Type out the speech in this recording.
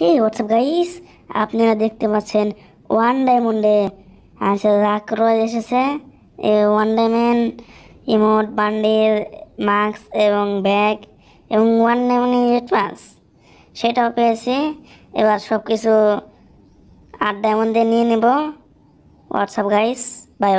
হে WhatsApp guys আপনারা দেখতে পাচ্ছেন ওয়ান ডায়মন্ডে আচ্ছা রাক এসেছে এসেছে one diamond emote bundle mask এবং ব্যাগ এবং ওয়ান ডায়মন্ড ইমোট মাস্ক সেটাও পেয়েছি এবার সব কিছু আট ডায়মন্ডে নিয়ে নেব হোয়াটসঅ্যাপ গাইস বাই